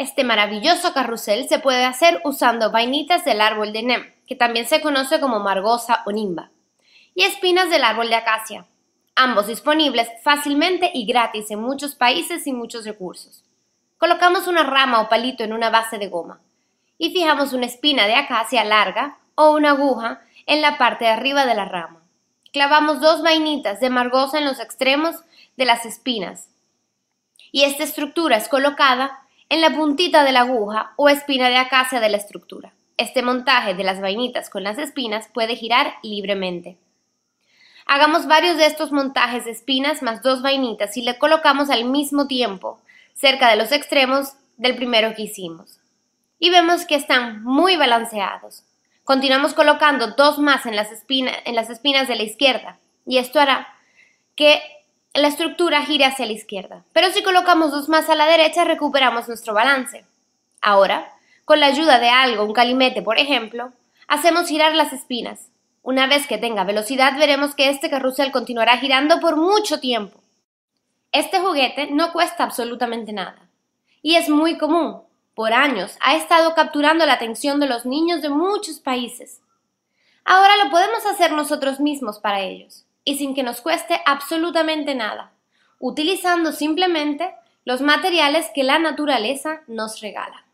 Este maravilloso carrusel se puede hacer usando vainitas del árbol de nem, que también se conoce como margosa o nimba, y espinas del árbol de acacia, ambos disponibles fácilmente y gratis en muchos países y muchos recursos. Colocamos una rama o palito en una base de goma y fijamos una espina de acacia larga o una aguja en la parte de arriba de la rama. Clavamos dos vainitas de margosa en los extremos de las espinas y esta estructura es colocada en la puntita de la aguja o espina de acacia de la estructura. Este montaje de las vainitas con las espinas puede girar libremente. Hagamos varios de estos montajes de espinas más dos vainitas y le colocamos al mismo tiempo, cerca de los extremos del primero que hicimos. Y vemos que están muy balanceados. Continuamos colocando dos más en las, en las espinas de la izquierda y esto hará que la estructura gira hacia la izquierda. Pero si colocamos dos más a la derecha, recuperamos nuestro balance. Ahora, con la ayuda de algo, un calimete por ejemplo, hacemos girar las espinas. Una vez que tenga velocidad, veremos que este carrusel continuará girando por mucho tiempo. Este juguete no cuesta absolutamente nada. Y es muy común. Por años ha estado capturando la atención de los niños de muchos países. Ahora lo podemos hacer nosotros mismos para ellos y sin que nos cueste absolutamente nada, utilizando simplemente los materiales que la naturaleza nos regala.